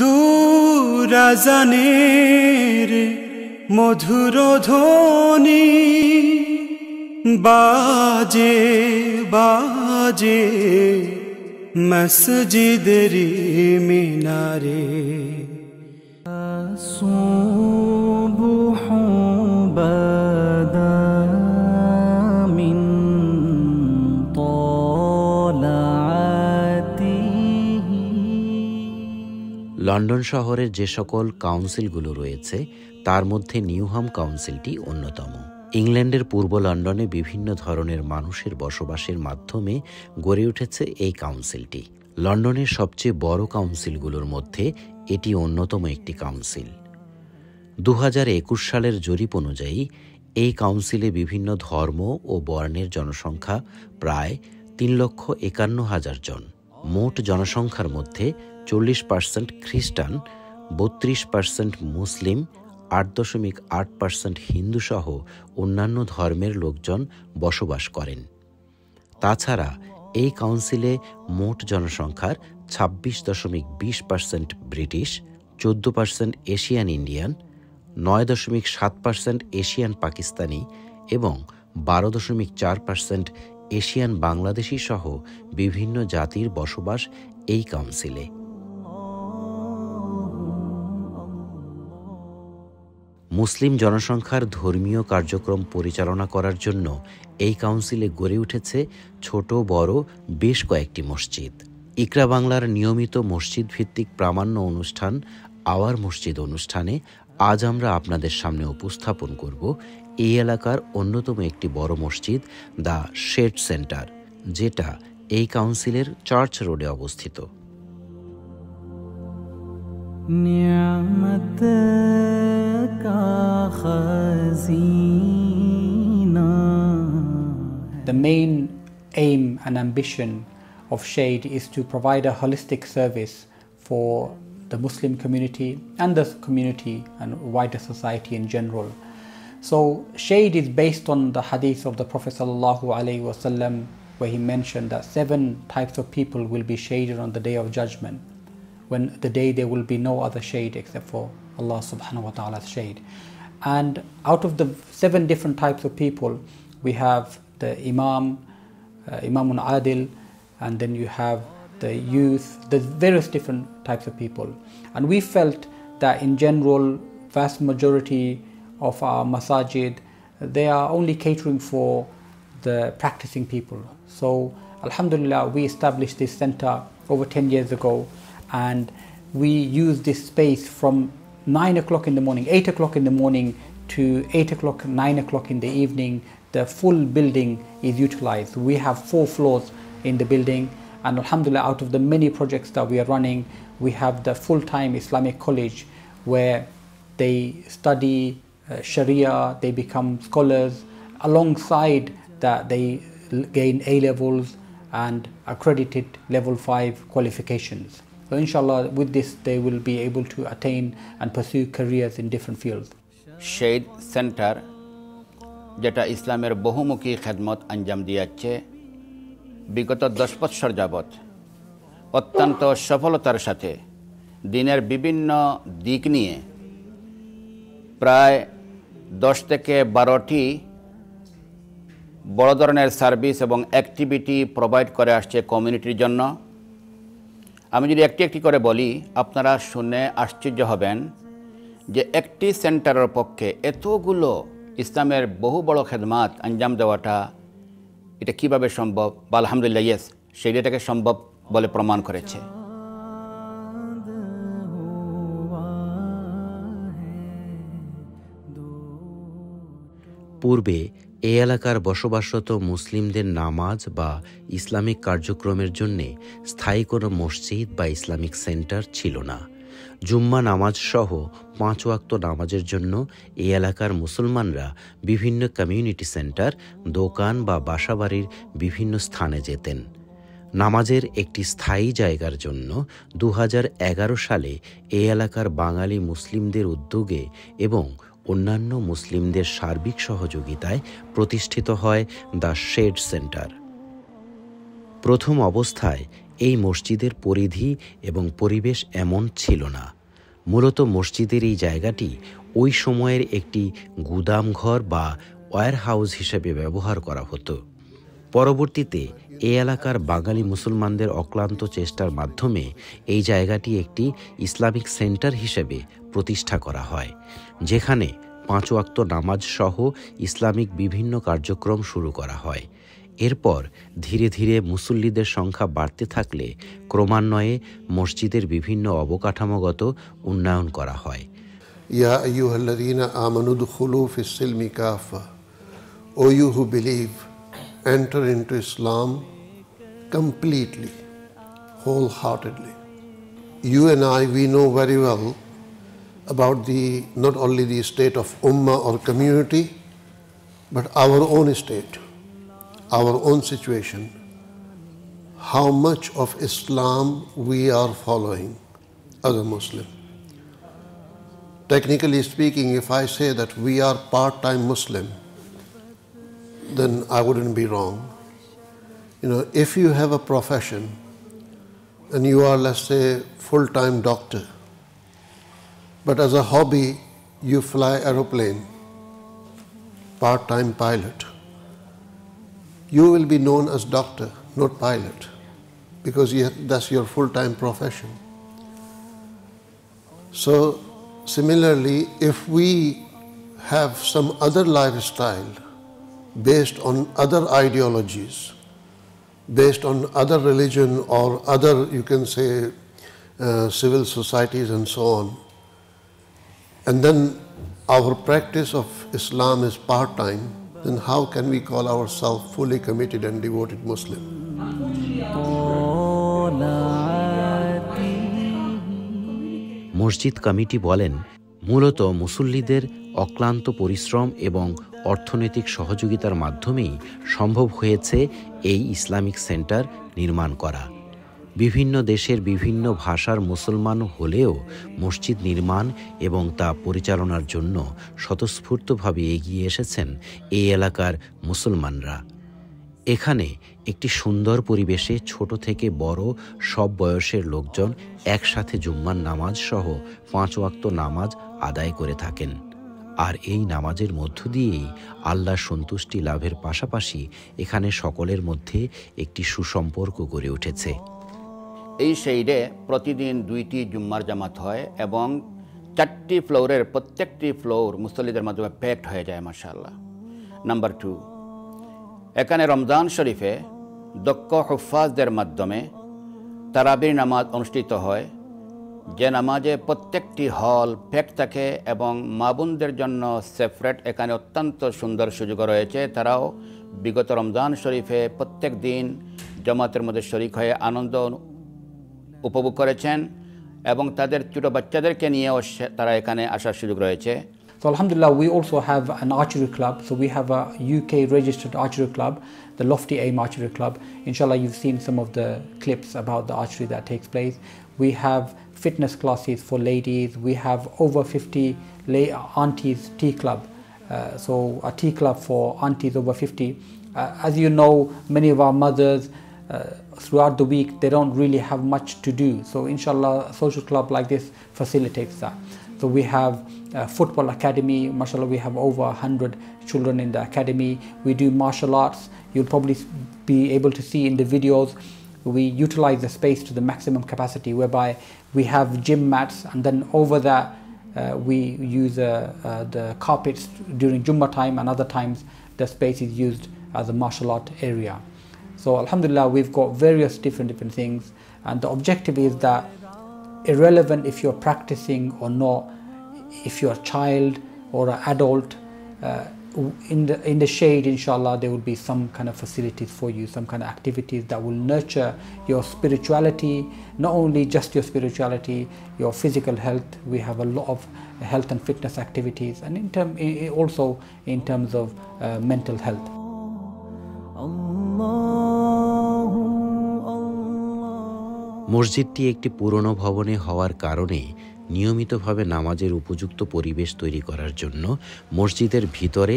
দূরাজানের মধুর ধনি বাজে বাজে রে মিনারে সুবহ বাদা লন্ডন শহরের যে সকল কাউন্সিলগুলো রয়েছে তার মধ্যে নিউহাম কাউন্সিলটি অন্যতম ইংল্যান্ডের পূর্ব লন্ডনে বিভিন্ন ধরনের মানুষের বসবাসের মাধ্যমে গড়ে উঠেছে এই কাউন্সিলটি লন্ডনের সবচেয়ে বড় কাউন্সিলগুলোর মধ্যে এটি অন্যতম একটি কাউন্সিল দু একুশ সালের জরিপ অনুযায়ী এই কাউন্সিলে বিভিন্ন ধর্ম ও বর্ণের জনসংখ্যা প্রায় তিন লক্ষ একান্ন হাজার জন মোট জনসংখ্যার মধ্যে চল্লিশ পার্সেন্ট খ্রিস্টান বত্রিশ পার্সেন্ট মুসলিম আট দশমিক আট পার্সেন্ট হিন্দুসহ অন্যান্য ধর্মের লোকজন বসবাস করেন তাছাড়া এই কাউন্সিলে মোট জনসংখ্যার ছাব্বিশ দশমিক বিশ পার্সেন্ট ব্রিটিশ চোদ্দ পার্সেন্ট এশিয়ান ইন্ডিয়ান নয় দশমিক সাত পার্সেন্ট এশিয়ান পাকিস্তানি এবং বারো দশমিক চার পার্সেন্ট এশিয়ান বাংলাদেশি সহ বিভিন্ন জাতির বসবাস এই কাউন্সিলে মুসলিম জনসংখ্যার ধর্মীয় কার্যক্রম পরিচালনা করার জন্য এই কাউন্সিলে গড়ে উঠেছে ছোট বড় বেশ কয়েকটি মসজিদ ইকরা বাংলার নিয়মিত মসজিদ ভিত্তিক প্রামাণ্য অনুষ্ঠান আওয়ার মসজিদ অনুষ্ঠানে আজ আমরা আপনাদের সামনে উপস্থাপন করব এই এলাকার অন্যতম একটি বড় মসজিদ দ্য শেড সেন্টার যেটা এই কাউন্সিলের চার্চ রোডে অবস্থিত The main aim and ambition of Shade is to provide a holistic service for the Muslim community and the community and wider society in general. So shade is based on the hadith of the Prophet ﷺ where he mentioned that seven types of people will be shaded on the day of judgment when the day there will be no other shade except for Allah subhanahu wa ta'ala's shade. And out of the seven different types of people, we have the Imam, uh, Imam Adil, and then you have the youth, the various different types of people. And we felt that in general, vast majority of our masajid, they are only catering for the practicing people. So Alhamdulillah, we established this center over 10 years ago and we use this space from 9 o'clock in the morning, 8 o'clock in the morning to 8 o'clock, 9 o'clock in the evening. The full building is utilized. We have four floors in the building and Alhamdulillah out of the many projects that we are running, we have the full-time Islamic college where they study uh, Sharia, they become scholars, alongside that they gain A-levels and accredited level 5 qualifications. So inshallah, with this, they will be able to attain and pursue careers in different fields. শেড centre যেটা ইসলামের বহুমুখী খেদমত আঞ্জাম দিয়াচ্ছে বিগত দশ বৎসর যাবৎ অত্যন্ত সফলতার সাথে দিনের বিভিন্ন দিক নিয়ে প্রায় দশ থেকে বারোটি বড় ধরনের সার্ভিস এবং অ্যাক্টিভিটি প্রোভাইড করে আসছে কমিউনিটির জন্য আমি যদি একটি একটি করে বলি আপনারা শুনে আশ্চর্য হবেন যে একটি সেন্টারের পক্ষে এতগুলো ইসলামের বহু বড় খেদমাত আঞ্জাম দেওয়াটা এটা কিভাবে সম্ভব বা আলহামদুলিল্লাহ ইয়েস সেই এটাকে সম্ভব বলে প্রমাণ করেছে পূর্বে এ এলাকার বসবাসরত মুসলিমদের নামাজ বা ইসলামিক কার্যক্রমের জন্যে স্থায়ী কোনো মসজিদ বা ইসলামিক সেন্টার ছিল না জুম্মা নামাজ সহ পাঁচ ওয়াক্ত নামাজের জন্য এই এলাকার মুসলমানরা বিভিন্ন কমিউনিটি সেন্টার দোকান বা বাসাবাড়ির বিভিন্ন স্থানে যেতেন নামাজের একটি স্থায়ী জায়গার জন্য দু সালে এ এলাকার বাঙালি মুসলিমদের উদ্যোগে এবং অন্যান্য মুসলিমদের সার্বিক সহযোগিতায় প্রতিষ্ঠিত হয় দ্য শেড সেন্টার প্রথম অবস্থায় এই মসজিদের পরিধি এবং পরিবেশ এমন ছিল না মূলত মসজিদের এই জায়গাটি ওই সময়ের একটি গুদামঘর বা হাউস হিসেবে ব্যবহার করা হতো পরবর্তীতে এ এলাকার বাঙালি মুসলমানদের অক্লান্ত চেষ্টার মাধ্যমে এই জায়গাটি একটি ইসলামিক সেন্টার হিসেবে প্রতিষ্ঠা করা হয় যেখানে পাঁচ ওয়াক্ত নামাজ সহ ইসলামিক বিভিন্ন কার্যক্রম শুরু করা হয় এরপর ধীরে ধীরে মুসল্লিদের সংখ্যা বাড়তে থাকলে ক্রমান্বয়ে মসজিদের বিভিন্ন অবকাঠামোগত উন্নয়ন করা হয় ইয়া আমানুদ ইসলাম completely whole heartedly about the not only the state of ummah or community, but our own state, our own situation, how much of Islam we are following as a Muslim. Technically speaking, if I say that we are part-time Muslim, then I wouldn't be wrong. You know, if you have a profession and you are, let's say, full-time doctor, but as a hobby you fly aeroplane, part-time pilot. You will be known as doctor, not pilot, because that's your full-time profession. So similarly, if we have some other lifestyle based on other ideologies, based on other religion or other, you can say, uh, civil societies and so on, and then our practice of Islam is part time, then how can we call ourselves fully committed and devoted Muslim? মসজিদ committee বলেন মূলত মুসল্লিদের অক্লান্ত পরিশ্রম এবং অর্থনৈতিক সহযোগিতার মাধ্যমেই সম্ভব হয়েছে এই ইসলামিক সেন্টার নির্মাণ করা বিভিন্ন দেশের বিভিন্ন ভাষার মুসলমান হলেও মসজিদ নির্মাণ এবং তা পরিচালনার জন্য স্বতঃস্ফূর্তভাবে এগিয়ে এসেছেন এই এলাকার মুসলমানরা এখানে একটি সুন্দর পরিবেশে ছোট থেকে বড় সব বয়সের লোকজন একসাথে জুম্মান নামাজ সহ পাঁচ ওয়াক্ত নামাজ আদায় করে থাকেন আর এই নামাজের মধ্য দিয়েই আল্লাহ সন্তুষ্টি লাভের পাশাপাশি এখানে সকলের মধ্যে একটি সুসম্পর্ক গড়ে উঠেছে এই সেইডে প্রতিদিন দুইটি জুম্মার জামাত হয় এবং চারটি ফ্লোরের প্রত্যেকটি ফ্লোর মুসল্লিদের মাধ্যমে প্যাকড হয়ে যায় মার্শাল্লাহ নাম্বার টু এখানে রমজান শরীফে দক্ষ হুফাজদের মাধ্যমে তারাবির নামাজ অনুষ্ঠিত হয় যে নামাজে প্রত্যেকটি হল প্যাক থাকে এবং মাবুনদের জন্য সেপারেট এখানে অত্যন্ত সুন্দর সুযোগ রয়েছে তারাও বিগত রমজান শরীফে প্রত্যেক দিন জমাতের মধ্যে শরিক হয়ে আনন্দ উপভোগ করেছেন এবং তাদের ছোট বাচ্চাদেরকে নিয়েও তারা এখানে আসার সুযোগ রয়েছে So Alhamdulillah, we also have an archery club. So we have a UK registered archery club, the Lofty Aim Archery Club. Inshallah, you've seen some of the clips about the archery that takes place. We have fitness classes for ladies. We have over 50 lay aunties tea club. Uh, so a tea club for aunties over 50. Uh, as you know, many of our mothers, uh, throughout the week they don't really have much to do so inshallah a social club like this facilitates that so we have a football academy, mashallah, we have over 100 children in the academy. We do martial arts. You'll probably be able to see in the videos, we utilize the space to the maximum capacity whereby we have gym mats and then over that uh, we use uh, uh the carpets during Jummah time and other times the space is used as a martial art area. So Alhamdulillah, we've got various different different things, and the objective is that irrelevant if you're practicing or not, if you're a child or an adult. Uh, in the in the shade inshallah there will be some kind of facilities for you some kind of activities that will nurture your spirituality not only just your spirituality your physical health we have a lot of health and fitness activities and in term also in terms of uh, mental health মসজিদটি একটি পুরনো ভবনে হওয়ার কারণে নিয়মিতভাবে নামাজের উপযুক্ত পরিবেশ তৈরি করার জন্য মসজিদের ভিতরে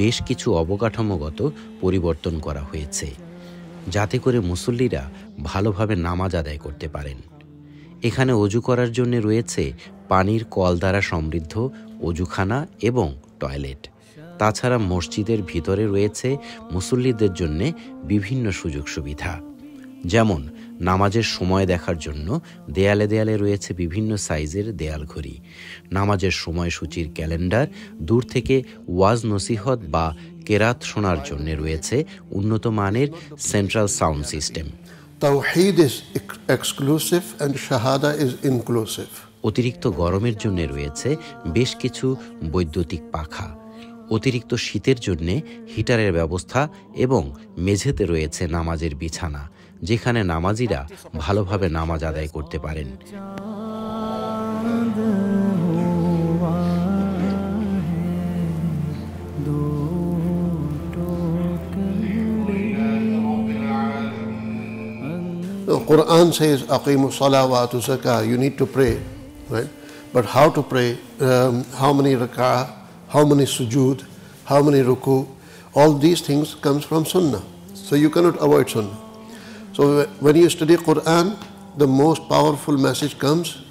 বেশ কিছু অবকাঠামোগত পরিবর্তন করা হয়েছে যাতে করে মুসল্লিরা ভালোভাবে নামাজ আদায় করতে পারেন এখানে অজু করার জন্য রয়েছে পানির কল দ্বারা সমৃদ্ধ অজুখানা এবং টয়লেট তাছাড়া মসজিদের ভিতরে রয়েছে মুসল্লিদের জন্যে বিভিন্ন সুযোগ সুবিধা যেমন নামাজের সময় দেখার জন্য দেয়ালে দেয়ালে রয়েছে বিভিন্ন সাইজের দেয়াল ঘড়ি নামাজের সময়সূচির ক্যালেন্ডার দূর থেকে ওয়াজ নসিহত বা কেরাত শোনার জন্য রয়েছে উন্নত মানের সেন্ট্রাল সাউন্ড সিস্টেম অ্যান্ড অতিরিক্ত গরমের জন্য রয়েছে বেশ কিছু বৈদ্যুতিক পাখা অতিরিক্ত শীতের জন্যে হিটারের ব্যবস্থা এবং মেঝেতে রয়েছে নামাজের বিছানা যেখানে নামাজিরা ভালোভাবে নামাজ আদায় করতে পারেন The Quran says, "Aqimu salah wa atu zakah." You need to pray, right? But how to pray? Um, how many rak'ah? How many sujood? How many ruku? All these things comes from Sunnah. So you cannot avoid Sunnah. So when you study Quran, the most powerful message comes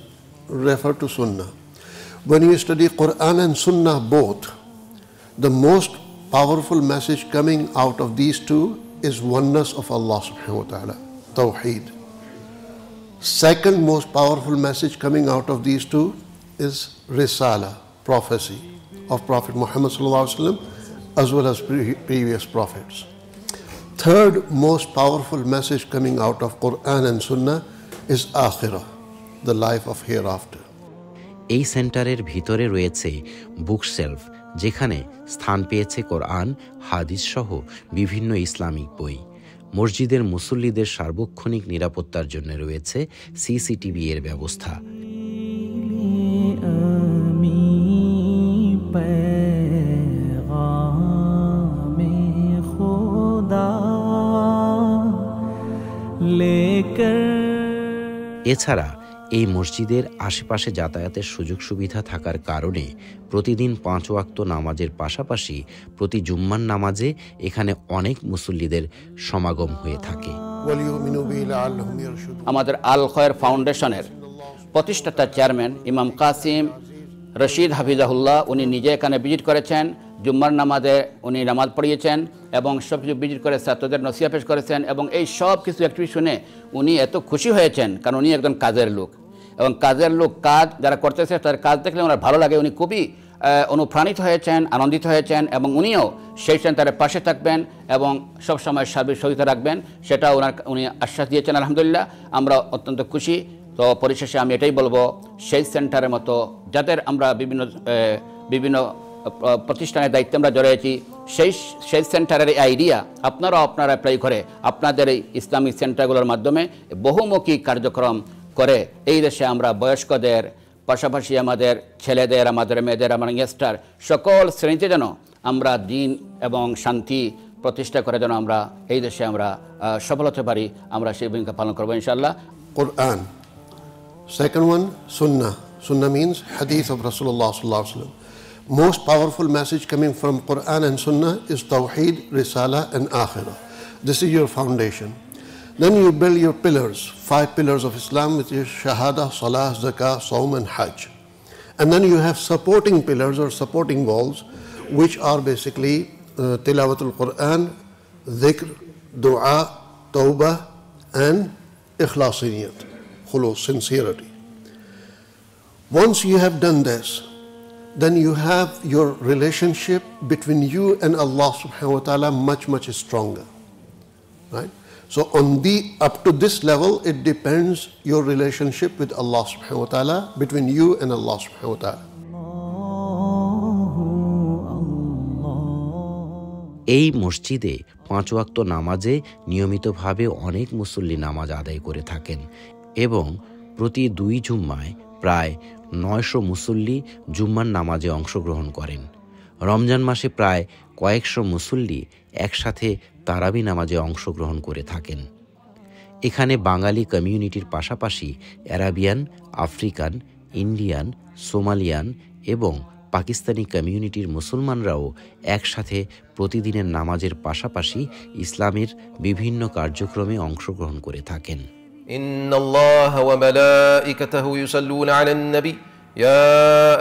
refer to Sunnah. When you study Quran and Sunnah both, the most powerful message coming out of these two is oneness of Allah subhanahu wa ta'ala, Tawheed. Second most powerful message coming out of these two is Risala, prophecy of Prophet Muhammad as well as pre- previous prophets. third most powerful message coming out of Quran and Sunnah is Akhirah, the life of hereafter. এই সেন্টারের ভিতরে রয়েছে bookshelf যেখানে স্থান পেয়েছে কোরআন হাদিস সহ বিভিন্ন ইসলামিক বই মসজিদের মুসল্লিদের সার্বক্ষণিক নিরাপত্তার জন্য রয়েছে সিসিটিভি এর ব্যবস্থা এছাড়া এই মসজিদের আশেপাশে যাতায়াতের সুযোগ সুবিধা থাকার কারণে প্রতিদিন পাঁচ ওয়াক্ত নামাজের পাশাপাশি প্রতি জুম্মার নামাজে এখানে অনেক মুসল্লিদের সমাগম হয়ে থাকে আমাদের আল খয়ের ফাউন্ডেশনের প্রতিষ্ঠাতা চেয়ারম্যান ইমাম কাসিম রশিদ হাফিজাহুল্লাহ উনি নিজে এখানে ভিজিট করেছেন জুম্মার নামাজে উনি নামাজ পড়িয়েছেন এবং সব কিছু ভিজিট করে ছাত্রদের নসিয়া পেশ করেছেন এবং এই সব কিছু একটু শুনে উনি এত খুশি হয়েছেন কারণ উনি একজন কাজের লোক এবং কাজের লোক কাজ যারা করতেছে তাদের কাজ দেখলে ওনার ভালো লাগে উনি খুবই অনুপ্রাণিত হয়েছেন আনন্দিত হয়েছেন এবং উনিও সেই সেন্টারের পাশে থাকবেন এবং সব সময় সার্বিক সহযোগিতা রাখবেন সেটা ওনার উনি আশ্বাস দিয়েছেন আলহামদুলিল্লাহ আমরা অত্যন্ত খুশি তো পরিশেষে আমি এটাই বলবো সেই সেন্টারের মতো যাদের আমরা বিভিন্ন বিভিন্ন প্রতিষ্ঠানের দায়িত্বে আমরা জড়িয়েছি সেই সেই সেন্টারের এই আইডিয়া আপনারা আপনারা অ্যাপ্লাই করে আপনাদের এই ইসলামিক সেন্টারগুলোর মাধ্যমে বহুমুখী কার্যক্রম করে এই দেশে আমরা বয়স্কদের পাশাপাশি আমাদের ছেলেদের আমাদের মেয়েদের আমার ইয়েস্টার সকল শ্রেণীতে যেন আমরা দিন এবং শান্তি প্রতিষ্ঠা করে যেন আমরা এই দেশে আমরা সফল হতে পারি আমরা সেই ভূমিকা পালন করবো ইনশাল্লাহ কোরআন সেকেন্ড ওয়ান সুন্না সুন্না মিনস হাদিস অফ রসুল্লাহ সাল্লাহ most powerful message coming from Quran and Sunnah is Tawheed, Risalah, and Akhirah. This is your foundation. Then you build your pillars, five pillars of Islam which is Shahada, Salah, Zakah, Sawm and Hajj. And then you have supporting pillars or supporting walls which are basically uh, Tilawatul Quran, Dhikr, Dua, Tawbah and Ikhlasiyat, of sincerity. Once you have done this, then you have your relationship between you and Allah subhanahu wa ta'ala much, much stronger. Right? So on the up to this level, it depends your relationship with Allah subhanahu wa ta'ala, between you and Allah subhanahu wa ta'ala. এই মসজিদে পাঁচ ওয়াক্ত নামাজে নিয়মিতভাবে অনেক মুসল্লি নামাজ আদায় করে থাকেন এবং প্রতি দুই জুম্মায় প্রায় নয়শো মুসল্লি জুম্মার নামাজে অংশগ্রহণ করেন রমজান মাসে প্রায় কয়েকশো মুসল্লি একসাথে তারাবি নামাজে অংশগ্রহণ করে থাকেন এখানে বাঙালি কমিউনিটির পাশাপাশি অ্যারাবিয়ান আফ্রিকান ইন্ডিয়ান সোমালিয়ান এবং পাকিস্তানি কমিউনিটির মুসলমানরাও একসাথে প্রতিদিনের নামাজের পাশাপাশি ইসলামের বিভিন্ন কার্যক্রমে অংশগ্রহণ করে থাকেন إن الله وملائكته يصلون على النبي يا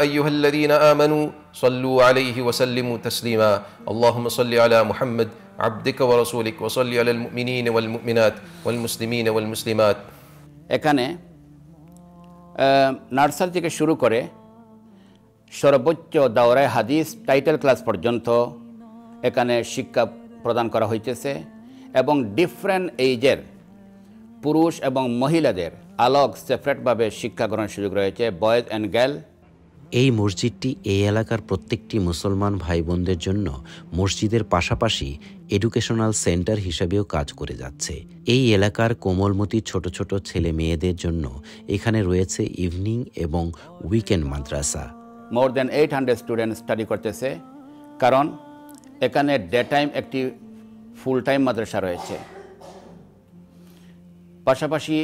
أيها الذين آمنوا صلوا عليه وسلموا تسليما اللهم صل على محمد عبدك ورسولك وصل على المؤمنين والمؤمنات والمسلمين والمسلمات এখানে নার্সারি থেকে শুরু করে সর্বোচ্চ দাওরায় হাদিস টাইটেল ক্লাস পর্যন্ত এখানে শিক্ষা প্রদান করা হইতেছে এবং ডিফারেন্ট এইজের পুরুষ এবং মহিলাদের আলোক সেপারেটভাবে শিক্ষা গ্রহণের সুযোগ রয়েছে বয়েজ অ্যান্ড গার্ল এই মসজিদটি এই এলাকার প্রত্যেকটি মুসলমান ভাই বোনদের জন্য মসজিদের পাশাপাশি এডুকেশনাল সেন্টার হিসেবেও কাজ করে যাচ্ছে এই এলাকার কোমলমতি ছোট ছোট ছেলে মেয়েদের জন্য এখানে রয়েছে ইভিনিং এবং উইকেন্ড মাদ্রাসা more than eight hundred student study করতেছে কারণ এখানে ডে টাইম একটি ফুল টাইম মাদ্রাসা রয়েছে পাশাপাশি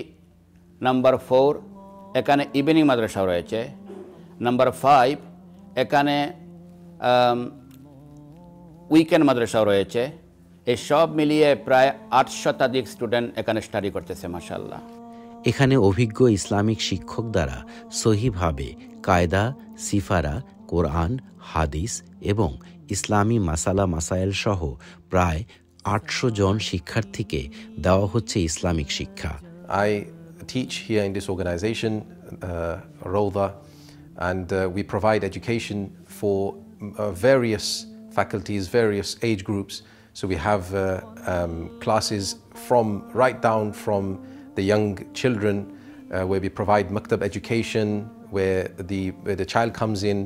নাম্বার ফোর এখানে ইভিনিং মাদ্রাসা রয়েছে নাম্বার ফাইভ এখানে উইকেন্ড মাদ্রাসাও রয়েছে এই সব মিলিয়ে প্রায় আট শতাধিক স্টুডেন্ট এখানে স্টাডি করতেছে মাসাল্লাহ এখানে অভিজ্ঞ ইসলামিক শিক্ষক দ্বারা সহিভাবে কায়দা সিফারা কোরআন হাদিস এবং ইসলামী মাসালা মাসাইল সহ প্রায় আটশো জন শিক্ষার্থীকে দেওয়া হচ্ছে ইসলামিক শিক্ষা I teach here in this and uh, we provide education for uh, various faculties, various age groups. So we have uh, um, classes from right down from the young children, where we provide Maktub education, where the where the child comes in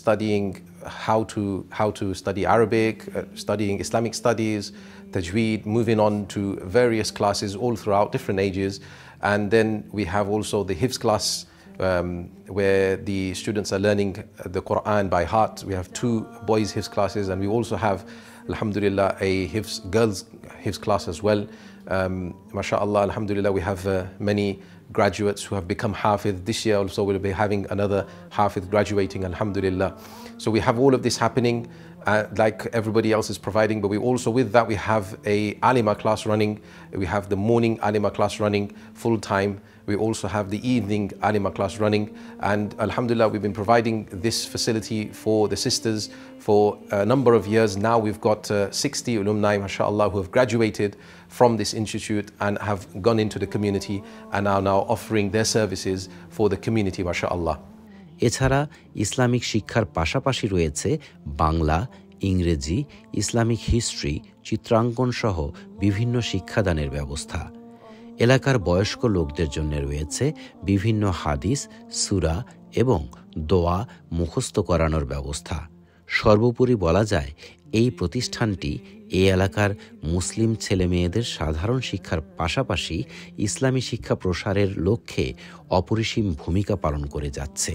studying how to, how to study Arabic, uh, studying Islamic studies, tajweed, moving on to various classes all throughout different ages. And then we have also the Hifz class um, where the students are learning the Quran by heart. We have two boys Hifz classes and we also have, alhamdulillah, a Hifz girls Hifz class as well. Um, mashallah, alhamdulillah, we have uh, many graduates who have become hafiz. This year also we'll be having another hafiz graduating, Alhamdulillah. So we have all of this happening uh, like everybody else is providing, but we also, with that, we have a Alima class running. We have the morning Alima class running full time We also have the evening Alima class running. And Alhamdulillah, we've been providing this facility for the sisters for a number of years. Now we've got uh, 60 alumni, mashallah, who have graduated from this institute and have gone into the community and are now offering their services for the community, mashallah. এছাড়া Islamic শিক্ষার পাশাপাশি রয়েছে বাংলা ইংরেজি Islamic history চিত্রাঙ্কন সহ বিভিন্ন শিক্ষাদানের ব্যবস্থা এলাকার বয়স্ক লোকদের জন্য রয়েছে বিভিন্ন হাদিস সুরা এবং দোয়া মুখস্থ করানোর ব্যবস্থা সর্বোপরি বলা যায় এই প্রতিষ্ঠানটি এই এলাকার মুসলিম ছেলেমেয়েদের সাধারণ শিক্ষার পাশাপাশি ইসলামী শিক্ষা প্রসারের লক্ষ্যে অপরিসীম ভূমিকা পালন করে যাচ্ছে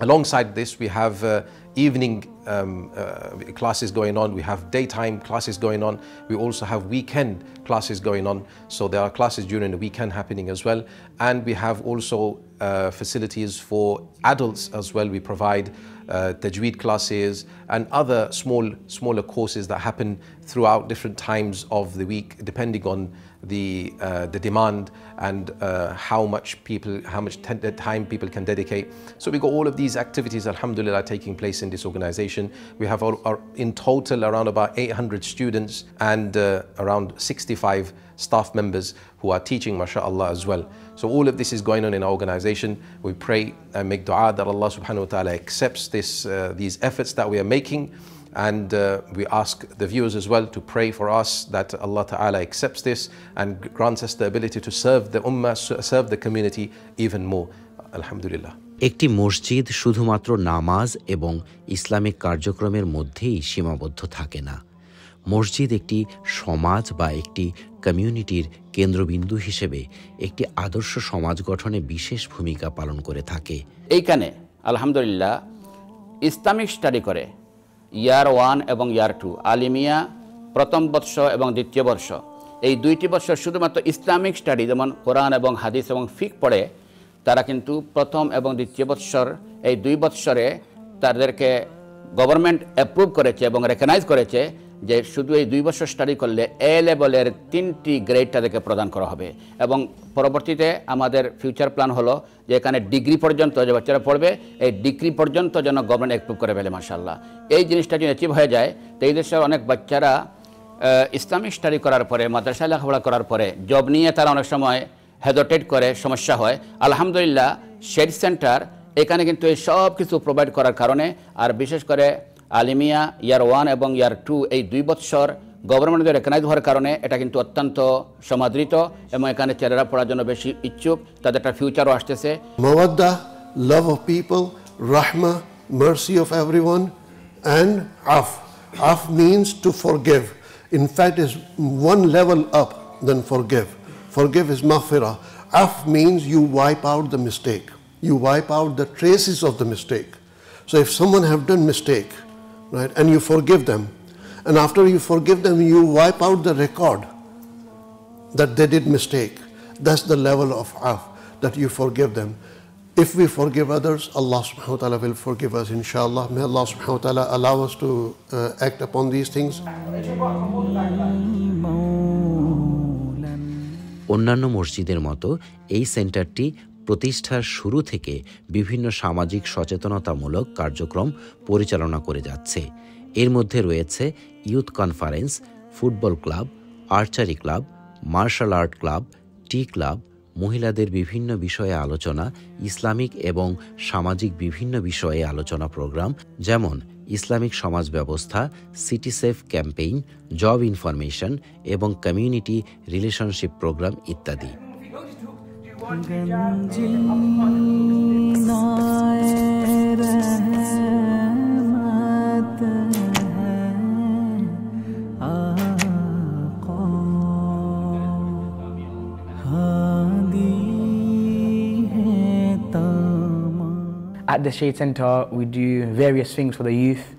Alongside this, we have uh, evening um, uh, classes going on, we have daytime classes going on, we also have weekend classes going on, so there are classes during the weekend happening as well, and we have also uh, facilities for adults as well. We provide uh, tajweed classes and other small, smaller courses that happen throughout different times of the week, depending on the, uh, the demand and uh, how much people, how much time people can dedicate. So we got all of these activities, alhamdulillah, taking place in this organization. We have our, in total around about 800 students and uh, around 65 staff members who are teaching, mashallah, as well. So all of this is going on in our organization. We pray and make dua that Allah subhanahu wa ta'ala accepts this, uh, these efforts that we are making. And uh, we ask the viewers as well to pray for us that Allah Ta'ala accepts this and grants us the ability to serve the ummah, serve the community even more. Alhamdulillah. একটি মসজিদ শুধুমাত্র নামাজ এবং Islamic কার্যক্রমের মধ্যেই সীমাবদ্ধ থাকে না মসজিদ একটি সমাজ বা একটি কমিউনিটির কেন্দ্রবিন্দু হিসেবে একটি আদর্শ সমাজ গঠনে বিশেষ ভূমিকা পালন করে থাকে এইখানে আলহামদুলিল্লাহ ইসলামিক স্টাডি করে ইয়ার ওয়ান এবং ইয়ার টু আলিমিয়া প্রথম বর্ষ এবং দ্বিতীয় বর্ষ এই দুইটি বর্ষ শুধুমাত্র ইসলামিক স্টাডি যেমন কোরআন এবং হাদিস এবং ফিক পড়ে তারা কিন্তু প্রথম এবং দ্বিতীয় বৎসর এই দুই বৎসরে তাদেরকে গভর্নমেন্ট অ্যাপ্রুভ করেছে এবং রেকগনাইজ করেছে যে শুধু এই দুই বছর স্টাডি করলে এ লেভেলের তিনটি গ্রেড তাদেরকে প্রদান করা হবে এবং পরবর্তীতে আমাদের ফিউচার প্ল্যান হলো যে এখানে ডিগ্রি পর্যন্ত যে বাচ্চারা পড়বে এই ডিগ্রি পর্যন্ত যেন গভর্নমেন্ট অ্যাপ্রুভ করে ফেলে মার্শাল্লাহ এই জিনিসটা যদি অ্যাচিভ হয়ে যায় তো এই দেশের অনেক বাচ্চারা ইসলামিক স্টাডি করার পরে মাদ্রাসায় লেখাপড়া করার পরে জব নিয়ে তারা অনেক সময় হেজোটেট করে সমস্যা হয় আলহামদুলিল্লাহ শেড সেন্টার এখানে কিন্তু এই সব কিছু প্রোভাইড করার কারণে আর বিশেষ করে আলিমিয়া ইয়ার ওয়ান এবং ইয়ার টু এই দুই বৎসর গভর্নমেন্টের রেকনাইজ হওয়ার কারণে এটা কিন্তু অত্যন্ত সমাদৃত এবং এখানে ছেলেরা পড়ার জন্য বেশি ইচ্ছুক তাদের একটা ফিউচারও আসতেছে মওয়াদ্দা লাভ অফ পিপল রাহমা mercy of every one and আফ আফ to forgive in fact is level up then forgive forgive is মাফেরা আফ means you wipe mistake you wipe out the traces of the mistake so if someone have done mistake right? And you forgive them. And after you forgive them, you wipe out the record that they did mistake. That's the level of af, that you forgive them. If we forgive others, Allah subhanahu wa ta'ala will forgive us, inshallah. May Allah subhanahu wa ta'ala allow us to uh, act upon these things. অন্যান্য মসজিদের মতো এই সেন্টারটি প্রতিষ্ঠার শুরু থেকে বিভিন্ন সামাজিক সচেতনতামূলক কার্যক্রম পরিচালনা করে যাচ্ছে এর মধ্যে রয়েছে youth conference football club archery club martial art club টি ক্লাব মহিলাদের বিভিন্ন বিষয়ে আলোচনা ইসলামিক এবং সামাজিক বিভিন্ন বিষয়ে আলোচনা প্রোগ্রাম যেমন ইসলামিক সমাজ ব্যবস্থা city safe campaign job information এবং কমিউনিটি রিলেশনশিপ প্রোগ্রাম ইত্যাদি At the Shade Centre, we do various things for the youth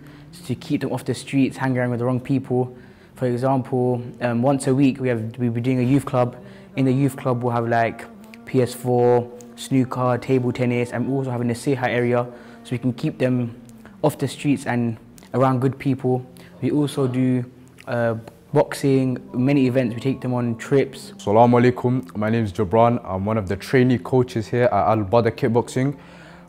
to keep them off the streets, hanging around with the wrong people. For example, um, once a week we have we'll be doing a youth club. In the youth club, we'll have like PS4, snooker, table tennis, and also having a Seha area so we can keep them off the streets and around good people. We also do uh, boxing, many events, we take them on trips. Assalamu alaikum, my name is Jabran. I'm one of the trainee coaches here at Al Bada Kickboxing.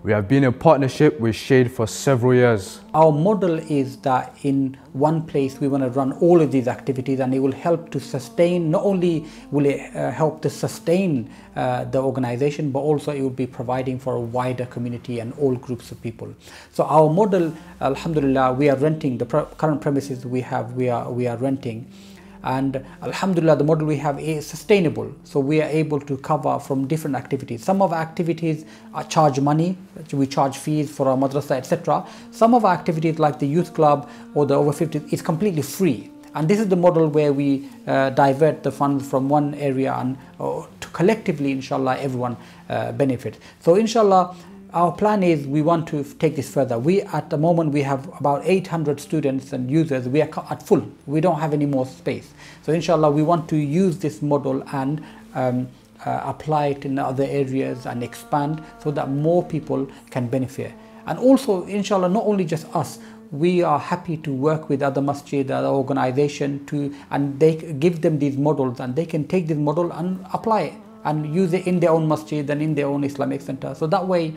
We have been in partnership with Shade for several years. Our model is that in one place we want to run all of these activities and it will help to sustain, not only will it uh, help to sustain uh, the organization, but also it will be providing for a wider community and all groups of people. So our model, alhamdulillah, we are renting, the current premises we have, we are, we are renting and alhamdulillah the model we have is sustainable so we are able to cover from different activities some of our activities are charge money we charge fees for our madrasa etc some of our activities like the youth club or the over 50 is completely free and this is the model where we uh, divert the funds from one area and uh, to collectively inshallah everyone uh, benefit so inshallah our plan is we want to take this further. We at the moment we have about 800 students and users. We are at full. We don't have any more space. So inshallah, we want to use this model and um, uh, apply it in other areas and expand so that more people can benefit. And also, inshallah, not only just us, we are happy to work with other masjid, other organization to, and they give them these models and they can take this model and apply it and use it in their own masjid and in their own Islamic center. So that way,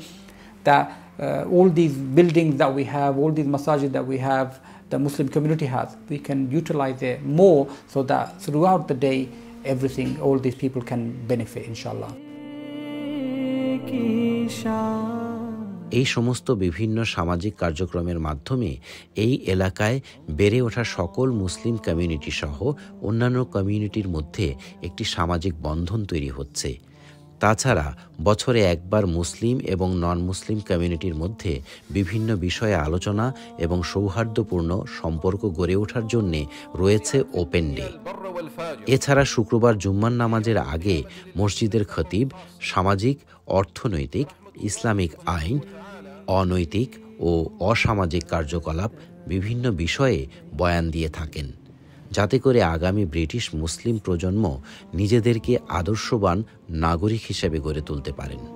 that uh, all these buildings that we have, all these masajid that we have, the Muslim community has, we can utilize it more so that throughout the day, everything, all these people can benefit, inshallah. এই সমস্ত বিভিন্ন সামাজিক কার্যক্রমের মাধ্যমে এই এলাকায় বেড়ে ওঠা সকল মুসলিম কমিউনিটি সহ অন্যান্য কমিউনিটির মধ্যে একটি সামাজিক বন্ধন তৈরি হচ্ছে তাছাড়া বছরে একবার মুসলিম এবং নন মুসলিম কমিউনিটির মধ্যে বিভিন্ন বিষয়ে আলোচনা এবং সৌহার্দ্যপূর্ণ সম্পর্ক গড়ে ওঠার জন্যে রয়েছে ওপেন ডে এছাড়া শুক্রবার জুম্মান নামাজের আগে মসজিদের খতিব সামাজিক অর্থনৈতিক ইসলামিক আইন অনৈতিক ও অসামাজিক কার্যকলাপ বিভিন্ন বিষয়ে বয়ান দিয়ে থাকেন যাতে করে আগামী ব্রিটিশ মুসলিম প্রজন্ম নিজেদেরকে আদর্শবান নাগরিক হিসেবে গড়ে তুলতে পারেন